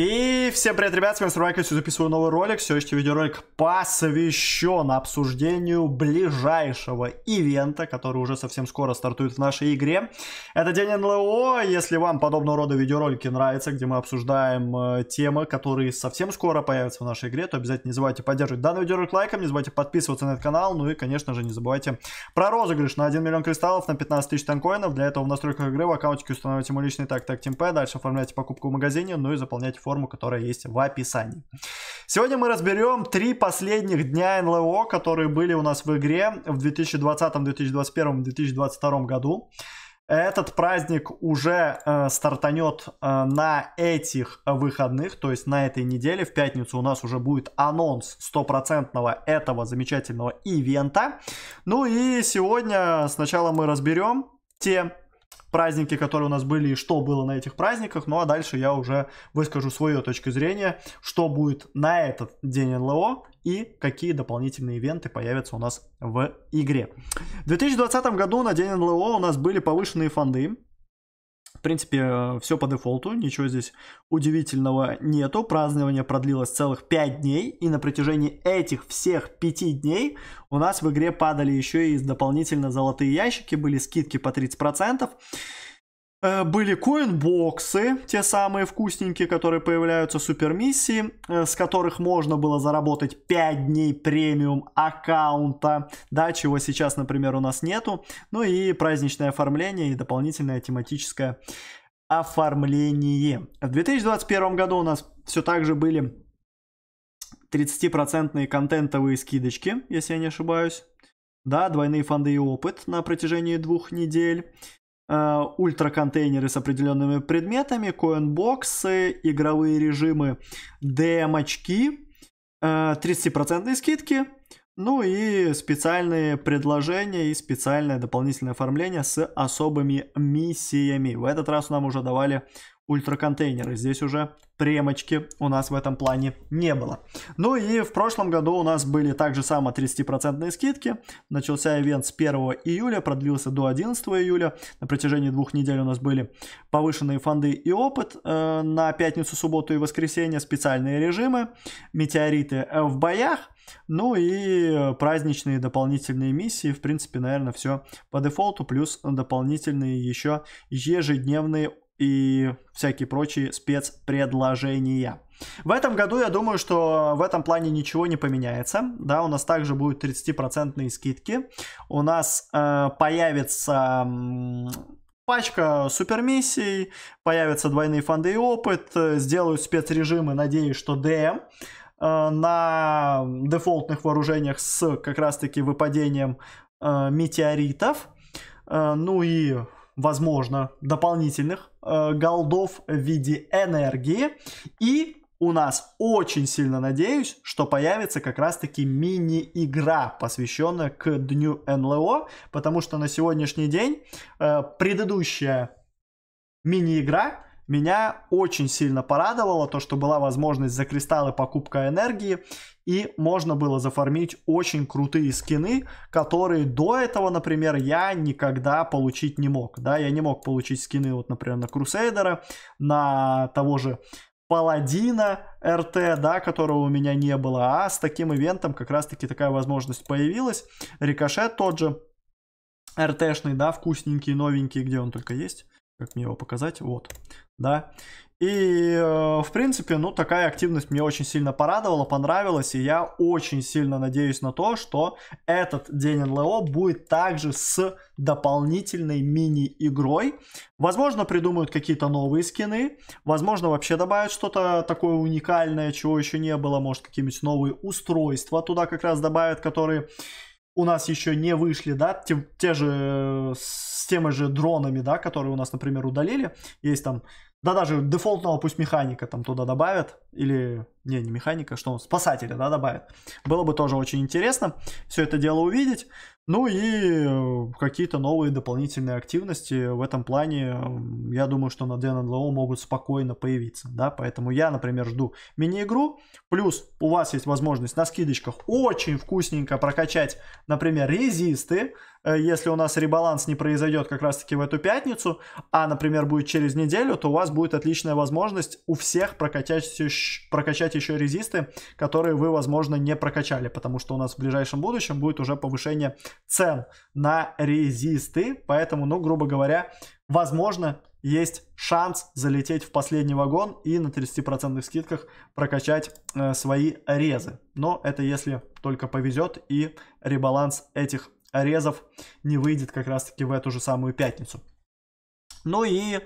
И всем привет, ребят, с вами Сурвайк, я записываю новый ролик. Все, Сегодняшний видеоролик посвящен обсуждению ближайшего ивента, который уже совсем скоро стартует в нашей игре. Это День НЛО, если вам подобного рода видеоролики нравятся, где мы обсуждаем э, темы, которые совсем скоро появятся в нашей игре, то обязательно не забывайте поддерживать данный видеоролик лайком, не забывайте подписываться на этот канал, ну и, конечно же, не забывайте про розыгрыш на 1 миллион кристаллов, на 15 тысяч танкоинов. Для этого в настройках игры в аккаунтике устанавливайте мой личный так так темп, дальше оформляйте покупку в магазине, ну и заполняйте форму, которая есть в описании. Сегодня мы разберем три последних дня НЛО, которые были у нас в игре в 2020, 2021, 2022 году. Этот праздник уже э, стартанет э, на этих выходных, то есть на этой неделе. В пятницу у нас уже будет анонс стопроцентного этого замечательного ивента. Ну и сегодня сначала мы разберем те праздники, которые у нас были и что было на этих праздниках. Ну а дальше я уже выскажу свою точку зрения, что будет на этот день НЛО и какие дополнительные ивенты появятся у нас в игре. В 2020 году на день НЛО у нас были повышенные фонды, принципе, э, все по дефолту, ничего здесь удивительного нету. Празднование продлилось целых 5 дней, и на протяжении этих всех 5 дней у нас в игре падали еще и дополнительно золотые ящики, были скидки по 30%. Э, были коинбоксы, те самые вкусненькие, которые появляются в супермиссии, э, с которых можно было заработать 5 дней премиум аккаунта, да, чего сейчас, например, у нас нету. Ну и праздничное оформление и дополнительное тематическое оформление. В 2021 году у нас все так же были 30% контентовые скидочки, если я не ошибаюсь. Да, двойные фонды и опыт на протяжении двух недель. Э, ультраконтейнеры с определенными предметами, коинбоксы, игровые режимы, демочки, э, очки 30% скидки, ну и специальные предложения и специальное дополнительное оформление с особыми миссиями. В этот раз нам уже давали ультраконтейнеры. Здесь уже премочки у нас в этом плане не было. Ну и в прошлом году у нас были также само 30% скидки. Начался ивент с 1 июля, продлился до 11 июля. На протяжении двух недель у нас были повышенные фонды и опыт. Э, на пятницу, субботу и воскресенье специальные режимы, метеориты в боях. Ну и праздничные дополнительные миссии, в принципе, наверное, все по дефолту, плюс дополнительные еще ежедневные и всякие прочие спецпредложения. В этом году, я думаю, что в этом плане ничего не поменяется. Да, у нас также будут 30% скидки. У нас э, появится э, пачка супермиссий, появятся двойные фонды и опыт, э, сделают спецрежимы, надеюсь, что ДМ э, на дефолтных вооружениях с как раз-таки выпадением э, метеоритов. Э, ну и возможно, дополнительных э, голдов в виде энергии. И у нас очень сильно надеюсь, что появится как раз-таки мини-игра, посвященная к Дню НЛО, потому что на сегодняшний день э, предыдущая мини-игра меня очень сильно порадовало то, что была возможность за кристаллы покупка энергии, и можно было зафармить очень крутые скины, которые до этого, например, я никогда получить не мог. Да, я не мог получить скины, вот, например, на Крусейдера, на того же паладина РТ, да, которого у меня не было, а с таким ивентом как раз-таки такая возможность появилась. Рикошет тот же РТшный, да, вкусненький, новенький, где он только есть. Как мне его показать? Вот, да. И, э, в принципе, ну, такая активность мне очень сильно порадовала, понравилась, и я очень сильно надеюсь на то, что этот день НЛО будет также с дополнительной мини-игрой. Возможно, придумают какие-то новые скины, возможно, вообще добавят что-то такое уникальное, чего еще не было, может, какие-нибудь новые устройства туда как раз добавят, которые у нас еще не вышли, да, те, те же, э, с теми же дронами, да, которые у нас, например, удалили, есть там, да, даже дефолтного пусть механика там туда добавят, или, не, не механика, что он, спасателя, да, добавят. Было бы тоже очень интересно все это дело увидеть. Ну и э, какие-то новые дополнительные активности в этом плане, я думаю, что на DNLO могут спокойно появиться, да, поэтому я, например, жду мини-игру, плюс у вас есть возможность на скидочках очень вкусненько прокачать, например, резисты, Э, если у нас ребаланс не произойдет как раз-таки в эту пятницу, а, например, будет через неделю, то у вас будет отличная возможность у всех прокачать, прокачать еще резисты, которые вы, возможно, не прокачали, потому что у нас в ближайшем будущем будет уже повышение цен на резисты, поэтому, ну, грубо говоря, возможно, есть шанс залететь в последний вагон и на 30% скидках прокачать э, свои резы. Но это если только повезет и ребаланс этих Резов не выйдет как раз-таки в эту же самую пятницу. Ну и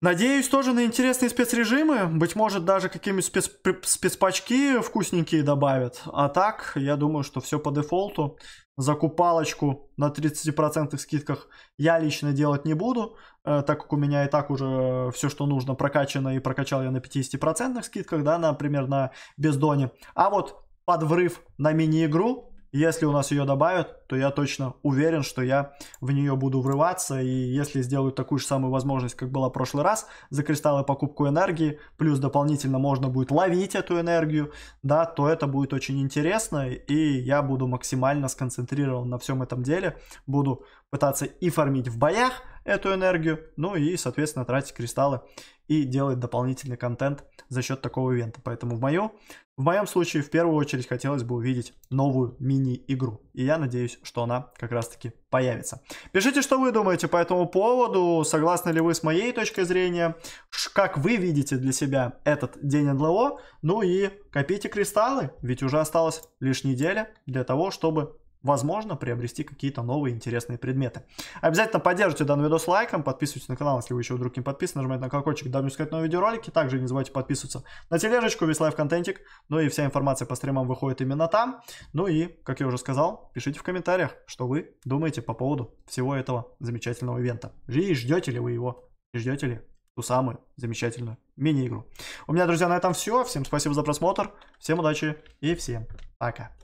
Надеюсь тоже на интересные спецрежимы, быть может даже какие-нибудь спец... спецпачки вкусненькие добавят. А так, я думаю, что все по дефолту. Закупалочку на 30% скидках я лично делать не буду, э, так как у меня и так уже все, что нужно, прокачано и прокачал я на 50% скидках, да, например, на бездоне. А вот подврыв на мини-игру если у нас ее добавят, то я точно уверен, что я в нее буду врываться. И если сделают такую же самую возможность, как была в прошлый раз, за кристаллы покупку энергии, плюс дополнительно можно будет ловить эту энергию, да, то это будет очень интересно. И я буду максимально сконцентрирован на всем этом деле. Буду пытаться и фармить в боях эту энергию, ну и, соответственно, тратить кристаллы и делает дополнительный контент за счет такого ивента. Поэтому в моем, в моем случае в первую очередь хотелось бы увидеть новую мини-игру. И я надеюсь, что она как раз-таки появится. Пишите, что вы думаете по этому поводу, согласны ли вы с моей точкой зрения, как вы видите для себя этот день НЛО, ну и копите кристаллы, ведь уже осталось лишь неделя для того, чтобы возможно, приобрести какие-то новые интересные предметы. Обязательно поддержите данный видос лайком, подписывайтесь на канал, если вы еще вдруг не подписаны, нажимайте на колокольчик, дабы не искать новые видеоролики. Также не забывайте подписываться на тележечку, весь лайф контентик. Ну и вся информация по стримам выходит именно там. Ну и, как я уже сказал, пишите в комментариях, что вы думаете по поводу всего этого замечательного ивента. И ждете ли вы его? И ждете ли ту самую замечательную мини-игру? У меня, друзья, на этом все. Всем спасибо за просмотр. Всем удачи и всем пока.